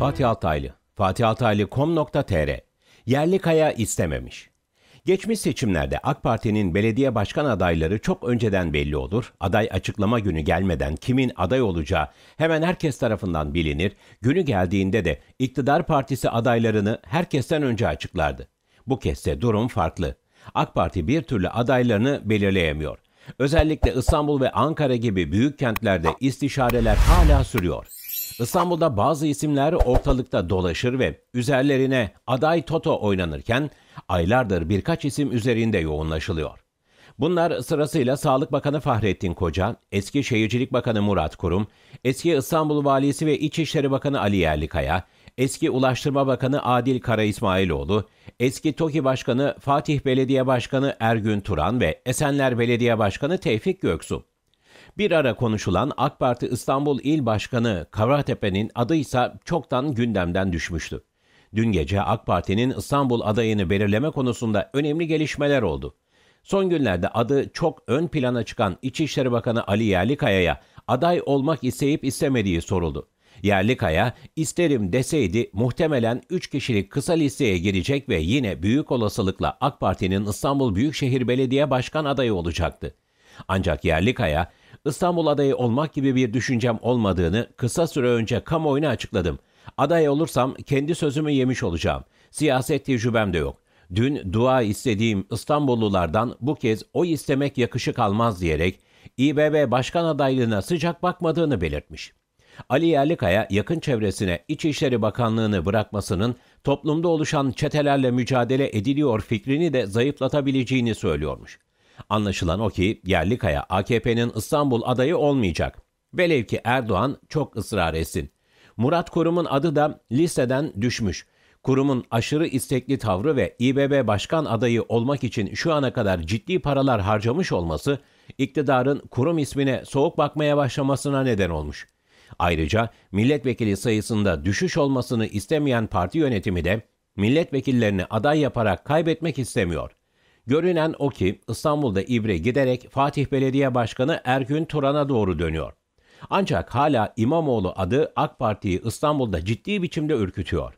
Fatih Altaylı, fatihaltaylı.com.tr Yerli kaya istememiş. Geçmiş seçimlerde AK Parti'nin belediye başkan adayları çok önceden belli olur. Aday açıklama günü gelmeden kimin aday olacağı hemen herkes tarafından bilinir. Günü geldiğinde de iktidar partisi adaylarını herkesten önce açıklardı. Bu kez de durum farklı. AK Parti bir türlü adaylarını belirleyemiyor. Özellikle İstanbul ve Ankara gibi büyük kentlerde istişareler hala sürüyor. İstanbul'da bazı isimler ortalıkta dolaşır ve üzerlerine aday toto oynanırken aylardır birkaç isim üzerinde yoğunlaşılıyor. Bunlar sırasıyla Sağlık Bakanı Fahrettin Koca, eski Şehircilik Bakanı Murat Kurum, eski İstanbul Valisi ve İçişleri Bakanı Ali Yerlikaya, eski Ulaştırma Bakanı Adil Kara İsmailoğlu, eski TOKİ Başkanı Fatih Belediye Başkanı Ergün Turan ve Esenler Belediye Başkanı Tevfik Göksu. Bir ara konuşulan AK Parti İstanbul İl Başkanı Karatepe'nin adı ise çoktan gündemden düşmüştü. Dün gece AK Parti'nin İstanbul adayını belirleme konusunda önemli gelişmeler oldu. Son günlerde adı çok ön plana çıkan İçişleri Bakanı Ali Yerlikaya'ya aday olmak isteyip istemediği soruldu. Yerlikaya isterim deseydi muhtemelen 3 kişilik kısa listeye girecek ve yine büyük olasılıkla AK Parti'nin İstanbul Büyükşehir Belediye Başkan adayı olacaktı. Ancak Yerlikaya İstanbul adayı olmak gibi bir düşüncem olmadığını kısa süre önce kamuoyuna açıkladım. Aday olursam kendi sözümü yemiş olacağım. Siyaset tecrübem de yok. Dün dua istediğim İstanbullulardan bu kez o istemek yakışık almaz diyerek İBB başkan adaylığına sıcak bakmadığını belirtmiş. Ali Yerlikaya yakın çevresine İçişleri Bakanlığı'nı bırakmasının toplumda oluşan çetelerle mücadele ediliyor fikrini de zayıflatabileceğini söylüyormuş. Anlaşılan o ki yerli kaya AKP'nin İstanbul adayı olmayacak. Velev ki Erdoğan çok ısrar etsin. Murat Kurum'un adı da listeden düşmüş. Kurumun aşırı istekli tavrı ve İBB başkan adayı olmak için şu ana kadar ciddi paralar harcamış olması iktidarın kurum ismine soğuk bakmaya başlamasına neden olmuş. Ayrıca milletvekili sayısında düşüş olmasını istemeyen parti yönetimi de milletvekillerini aday yaparak kaybetmek istemiyor. Görünen o ki İstanbul'da İbre giderek Fatih Belediye Başkanı Ergün Turan'a doğru dönüyor. Ancak hala İmamoğlu adı AK Parti'yi İstanbul'da ciddi biçimde ürkütüyor.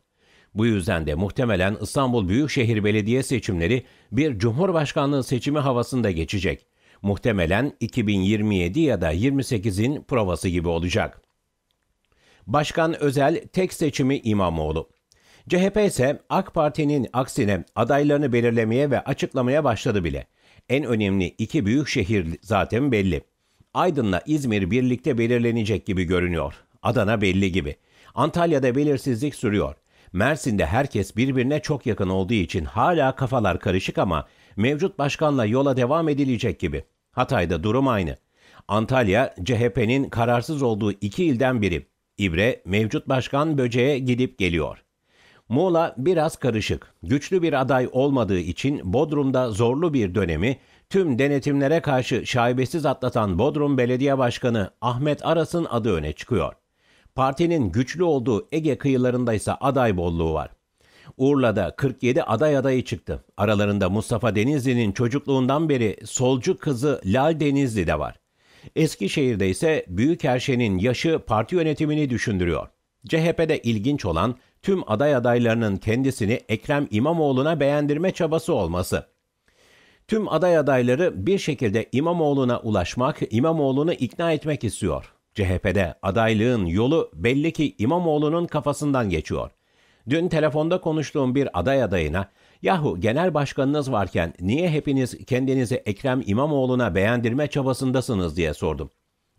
Bu yüzden de muhtemelen İstanbul Büyükşehir Belediye seçimleri bir Cumhurbaşkanlığı seçimi havasında geçecek. Muhtemelen 2027 ya da 28'in provası gibi olacak. Başkan Özel tek seçimi İmamoğlu. CHP ise AK Parti'nin aksine adaylarını belirlemeye ve açıklamaya başladı bile. En önemli iki büyük şehir zaten belli. Aydın'la İzmir birlikte belirlenecek gibi görünüyor. Adana belli gibi. Antalya'da belirsizlik sürüyor. Mersin'de herkes birbirine çok yakın olduğu için hala kafalar karışık ama mevcut başkanla yola devam edilecek gibi. Hatay'da durum aynı. Antalya CHP'nin kararsız olduğu iki ilden biri. İbre mevcut başkan böceğe gidip geliyor. Muğla biraz karışık. Güçlü bir aday olmadığı için Bodrum'da zorlu bir dönemi tüm denetimlere karşı şaibesiz atlatan Bodrum Belediye Başkanı Ahmet Aras'ın adı öne çıkıyor. Partinin güçlü olduğu Ege kıyılarında ise aday bolluğu var. Urla'da 47 aday adayı çıktı. Aralarında Mustafa Denizli'nin çocukluğundan beri solcu kızı Lal Denizli de var. Eskişehir'de ise Büyükerşen'in yaşı parti yönetimini düşündürüyor. CHP'de ilginç olan tüm aday adaylarının kendisini Ekrem İmamoğlu'na beğendirme çabası olması. Tüm aday adayları bir şekilde İmamoğlu'na ulaşmak, İmamoğlu'nu ikna etmek istiyor. CHP'de adaylığın yolu belli ki İmamoğlu'nun kafasından geçiyor. Dün telefonda konuştuğum bir aday adayına yahu genel başkanınız varken niye hepiniz kendinizi Ekrem İmamoğlu'na beğendirme çabasındasınız diye sordum.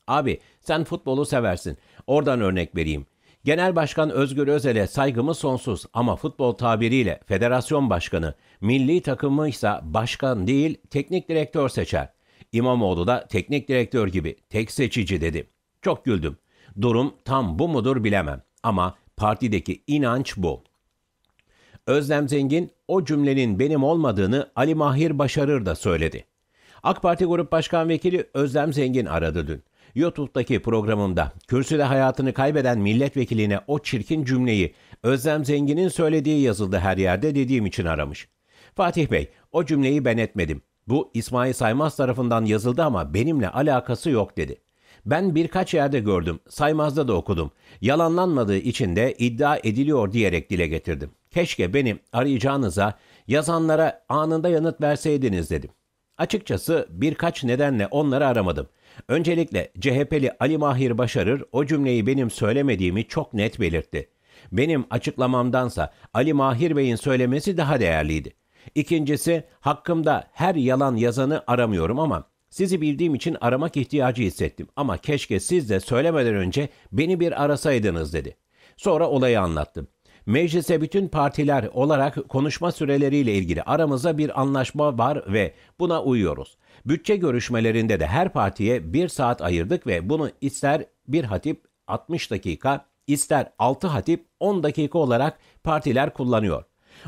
Abi sen futbolu seversin. Oradan örnek vereyim. Genel Başkan Özgür Özel'e saygımı sonsuz ama futbol tabiriyle federasyon başkanı, milli takımı ise başkan değil teknik direktör seçer. İmamoğlu da teknik direktör gibi tek seçici dedi. Çok güldüm. Durum tam bu mudur bilemem ama partideki inanç bu. Özlem Zengin o cümlenin benim olmadığını Ali Mahir Başarır da söyledi. AK Parti Grup Başkan Vekili Özlem Zengin aradı dün. YouTube'daki programında, kürsüde hayatını kaybeden milletvekiline o çirkin cümleyi Özlem Zengin'in söylediği yazıldı her yerde dediğim için aramış. Fatih Bey, o cümleyi ben etmedim. Bu İsmail Saymaz tarafından yazıldı ama benimle alakası yok dedi. Ben birkaç yerde gördüm, Saymaz'da da okudum. Yalanlanmadığı için de iddia ediliyor diyerek dile getirdim. Keşke benim arayacağınıza yazanlara anında yanıt verseydiniz dedim. Açıkçası birkaç nedenle onları aramadım. Öncelikle CHP'li Ali Mahir Başarır o cümleyi benim söylemediğimi çok net belirtti. Benim açıklamamdansa Ali Mahir Bey'in söylemesi daha değerliydi. İkincisi hakkımda her yalan yazanı aramıyorum ama sizi bildiğim için aramak ihtiyacı hissettim ama keşke siz de söylemeden önce beni bir arasaydınız dedi. Sonra olayı anlattım. Meclise bütün partiler olarak konuşma süreleriyle ilgili aramıza bir anlaşma var ve buna uyuyoruz. Bütçe görüşmelerinde de her partiye bir saat ayırdık ve bunu ister bir hatip 60 dakika, ister 6 hatip 10 dakika olarak partiler kullanıyor.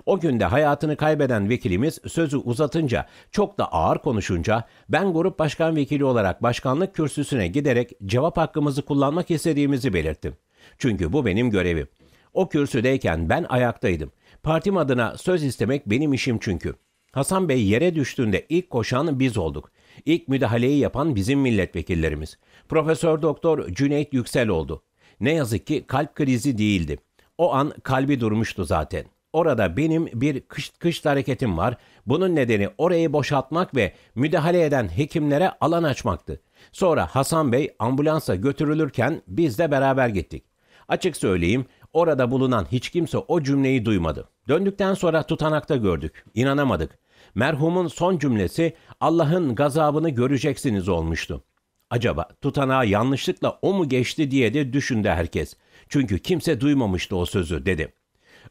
O günde hayatını kaybeden vekilimiz sözü uzatınca, çok da ağır konuşunca ben grup başkan vekili olarak başkanlık kürsüsüne giderek cevap hakkımızı kullanmak istediğimizi belirttim. Çünkü bu benim görevim. O kürsüdeyken ben ayaktaydım. Partim adına söz istemek benim işim çünkü. Hasan Bey yere düştüğünde ilk koşan biz olduk. İlk müdahaleyi yapan bizim milletvekillerimiz. Profesör Doktor Cüneyt Yüksel oldu. Ne yazık ki kalp krizi değildi. O an kalbi durmuştu zaten. Orada benim bir kışt kışt hareketim var. Bunun nedeni orayı boşaltmak ve müdahale eden hekimlere alan açmaktı. Sonra Hasan Bey ambulansa götürülürken biz de beraber gittik. Açık söyleyeyim Orada bulunan hiç kimse o cümleyi duymadı. Döndükten sonra tutanakta gördük. İnanamadık. Merhumun son cümlesi Allah'ın gazabını göreceksiniz olmuştu. Acaba tutanağa yanlışlıkla o mu geçti diye de düşündü herkes. Çünkü kimse duymamıştı o sözü dedi.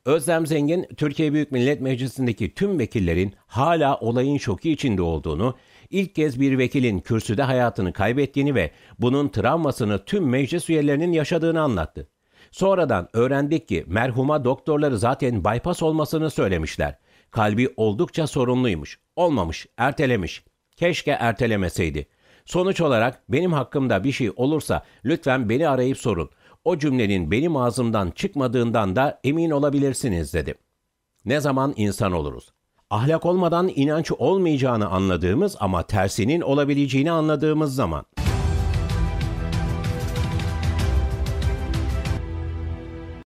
Özlem Zengin, Türkiye Büyük Millet Meclisi'ndeki tüm vekillerin hala olayın şoku içinde olduğunu, ilk kez bir vekilin kürsüde hayatını kaybettiğini ve bunun travmasını tüm meclis üyelerinin yaşadığını anlattı. Sonradan öğrendik ki merhuma doktorları zaten bypass olmasını söylemişler. Kalbi oldukça sorunluymuş. Olmamış, ertelemiş. Keşke ertelemeseydi. Sonuç olarak benim hakkımda bir şey olursa lütfen beni arayıp sorun. O cümlenin benim ağzımdan çıkmadığından da emin olabilirsiniz dedi. Ne zaman insan oluruz? Ahlak olmadan inanç olmayacağını anladığımız ama tersinin olabileceğini anladığımız zaman.